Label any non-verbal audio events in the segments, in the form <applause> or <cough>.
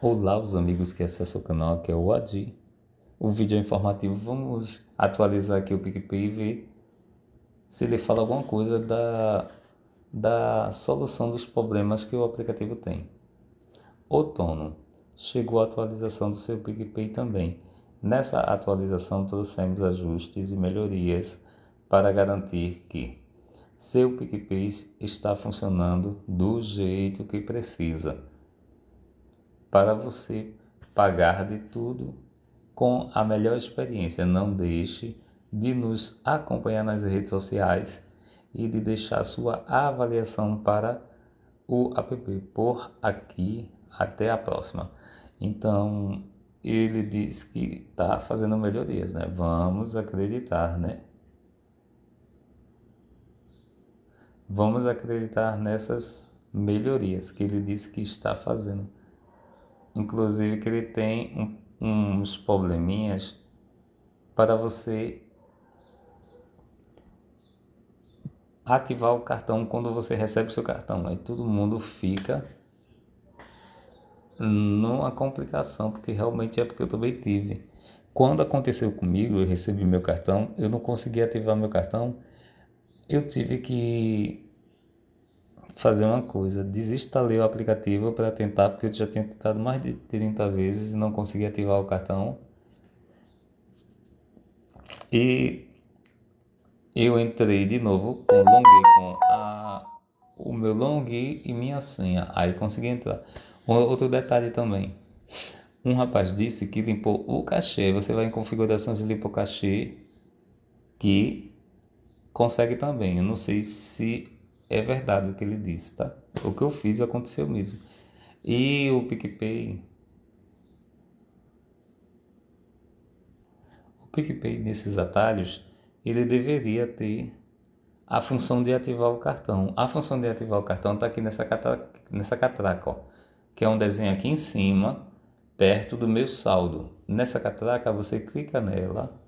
Olá, os amigos que acessam o canal, aqui é o Adi. O vídeo é informativo, vamos atualizar aqui o PicPay e ver se ele fala alguma coisa da, da solução dos problemas que o aplicativo tem. Outono, chegou a atualização do seu PicPay também. Nessa atualização trouxemos ajustes e melhorias para garantir que seu PicPay está funcionando do jeito que precisa para você pagar de tudo com a melhor experiência. Não deixe de nos acompanhar nas redes sociais e de deixar sua avaliação para o app por aqui. Até a próxima. Então, ele diz que está fazendo melhorias, né? Vamos acreditar, né? Vamos acreditar nessas melhorias que ele disse que está fazendo. Inclusive que ele tem um, uns probleminhas para você ativar o cartão quando você recebe o seu cartão. Aí todo mundo fica numa complicação, porque realmente é porque eu também tive. Quando aconteceu comigo, eu recebi meu cartão, eu não consegui ativar meu cartão, eu tive que fazer uma coisa, desinstalei o aplicativo para tentar, porque eu já tinha tentado mais de 30 vezes e não consegui ativar o cartão. E eu entrei de novo, com, loguei com a, o meu login e minha senha, aí consegui entrar. Outro detalhe também, um rapaz disse que limpou o cachê, você vai em configurações e limpa o cachê, que consegue também, eu não sei se é verdade o que ele disse, tá? O que eu fiz aconteceu mesmo. E o PicPay. O PicPay, nesses atalhos, ele deveria ter a função de ativar o cartão. A função de ativar o cartão está aqui nessa catraca, nessa catraca ó, que é um desenho aqui em cima, perto do meu saldo. Nessa catraca, você clica nela.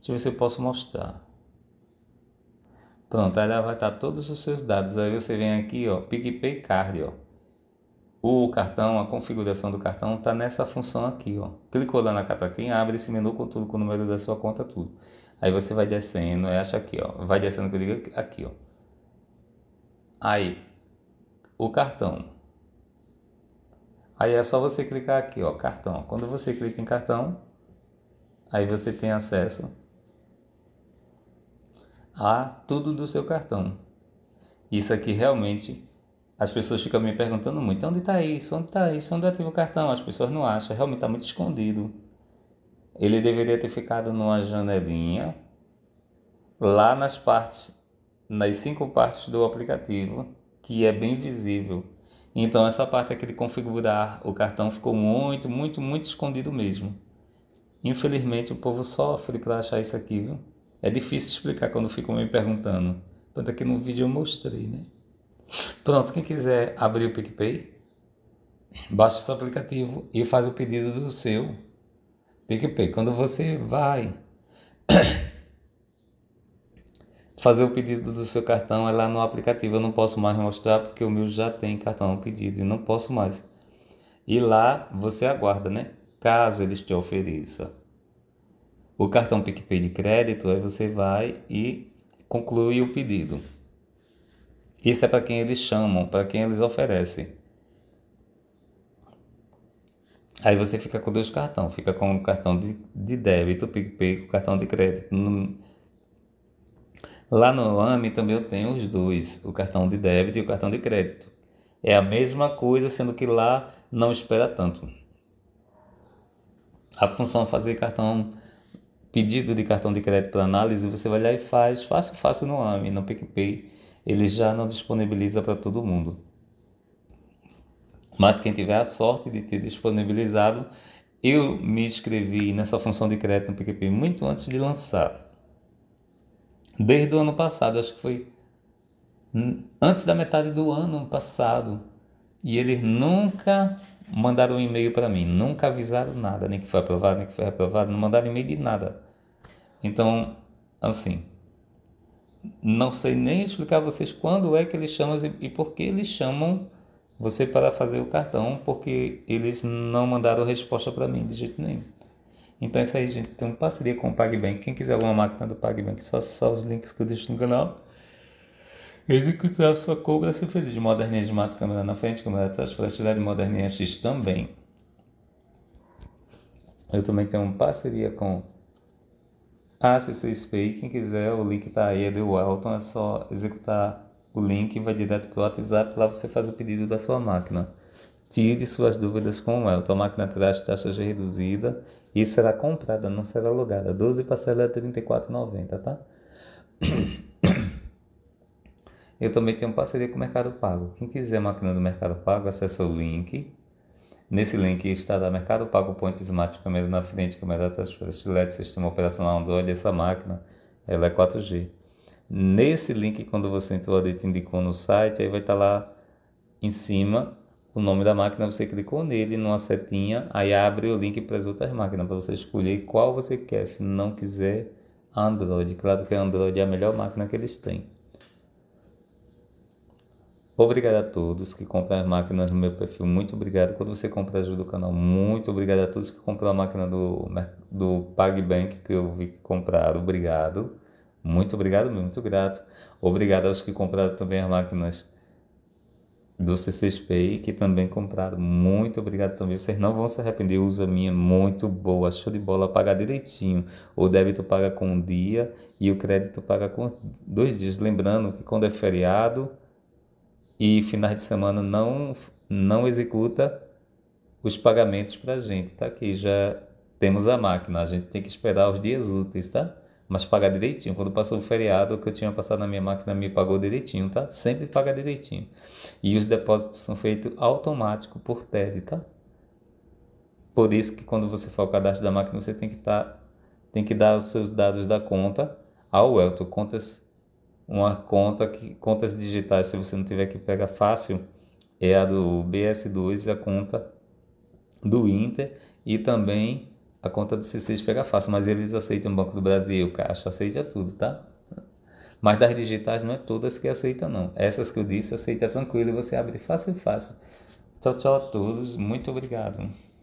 Se você posso mostrar. Pronto, aí vai estar tá todos os seus dados. Aí você vem aqui, ó, PicPay Card, ó. O cartão, a configuração do cartão está nessa função aqui, ó. Clicou lá na cataquinha, abre esse menu com tudo, com o número da sua conta, tudo. Aí você vai descendo, acha aqui, ó. Vai descendo que eu digo aqui, ó. Aí, o cartão. Aí é só você clicar aqui, ó, cartão. Quando você clica em cartão, aí você tem acesso a tudo do seu cartão. Isso aqui realmente as pessoas ficam me perguntando muito: onde está isso? Onde está isso? Onde ativa o cartão? As pessoas não acham, realmente está muito escondido. Ele deveria ter ficado numa janelinha lá nas partes, nas cinco partes do aplicativo, que é bem visível. Então, essa parte aqui de configurar o cartão ficou muito, muito, muito escondido mesmo. Infelizmente, o povo sofre para achar isso aqui, viu? É difícil explicar quando ficam me perguntando. Tanto é que no vídeo eu mostrei, né? Pronto, quem quiser abrir o PicPay, baixa esse aplicativo e faz o pedido do seu PicPay. Quando você vai <coughs> fazer o pedido do seu cartão, é lá no aplicativo. Eu não posso mais mostrar porque o meu já tem cartão pedido e não posso mais. E lá você aguarda, né? Caso eles te ofereçam o cartão PicPay de crédito, aí você vai e conclui o pedido. Isso é para quem eles chamam, para quem eles oferecem. Aí você fica com dois cartões, fica com o cartão de, de débito, PicPay, com o cartão de crédito. Lá no AMI também eu tenho os dois, o cartão de débito e o cartão de crédito. É a mesma coisa, sendo que lá não espera tanto. A função é fazer cartão pedido de cartão de crédito para análise, você vai lá e faz, fácil, fácil no AME, no PicPay, ele já não disponibiliza para todo mundo. Mas quem tiver a sorte de ter disponibilizado, eu me inscrevi nessa função de crédito no PicPay muito antes de lançar. Desde o ano passado, acho que foi antes da metade do ano passado. E eles nunca mandaram um e-mail para mim, nunca avisaram nada, nem que foi aprovado, nem que foi reprovado, não mandaram e-mail de nada. Então, assim, não sei nem explicar a vocês quando é que eles chamam e por que eles chamam você para fazer o cartão, porque eles não mandaram resposta para mim de jeito nenhum. Então é isso aí, gente. Tem uma parceria com o PagBank. Quem quiser alguma máquina do PagBank, só acessar os links que eu deixo no canal. Executar sua compra se feliz de moderninha de mato, câmera na frente, câmera atrás, flash de moderninha X também. Eu também tenho uma parceria com ah, se você speak quem quiser, o link tá aí, é do Welton, é só executar o link e vai direto pro WhatsApp, lá você faz o pedido da sua máquina. Tire suas dúvidas com o Elton, a máquina terá taxa taxas reduzida. e será comprada, não será alugada. 12 parcelas é R$ 34,90, tá? Eu também tenho parceria com o Mercado Pago. Quem quiser máquina do Mercado Pago, acessa o link Nesse link está da Mercado Pago Point Smart Câmera na frente, câmera atrás, LED, sistema operacional Android. Essa máquina ela é 4G. Nesse link, quando você entrou ali, te indicou no site, aí vai estar tá lá em cima o nome da máquina. Você clicou nele numa setinha, aí abre o link para as outras máquinas, para você escolher qual você quer. Se não quiser, Android. Claro que Android é a melhor máquina que eles têm. Obrigado a todos que compram as máquinas no meu perfil, muito obrigado. Quando você compra, ajuda o canal, muito obrigado a todos que compraram a máquina do, do PagBank que eu vi que compraram, obrigado. Muito obrigado, muito grato. Obrigado aos que compraram também as máquinas do c 6 Pay que também compraram. Muito obrigado também. Vocês não vão se arrepender. Usa minha muito boa, show de bola. Paga direitinho. O débito paga com um dia e o crédito paga com dois dias. Lembrando que quando é feriado e finais de semana não, não executa os pagamentos para a gente, tá? Aqui já temos a máquina, a gente tem que esperar os dias úteis, tá? Mas pagar direitinho. Quando passou o feriado, o que eu tinha passado na minha máquina me pagou direitinho, tá? Sempre paga direitinho. E os depósitos são feitos automático por TED, tá? Por isso que quando você for o cadastro da máquina, você tem que, tá, tem que dar os seus dados da conta ao Elton. Contas uma conta que contas digitais, se você não tiver que pegar fácil, é a do BS2, a conta do Inter e também a conta do C6 pega fácil, mas eles aceitam Banco do Brasil, Caixa, aceita tudo, tá? Mas das digitais não é todas que aceitam não. Essas que eu disse aceita tranquilo e você abre fácil, fácil. Tchau, tchau a todos. Muito obrigado.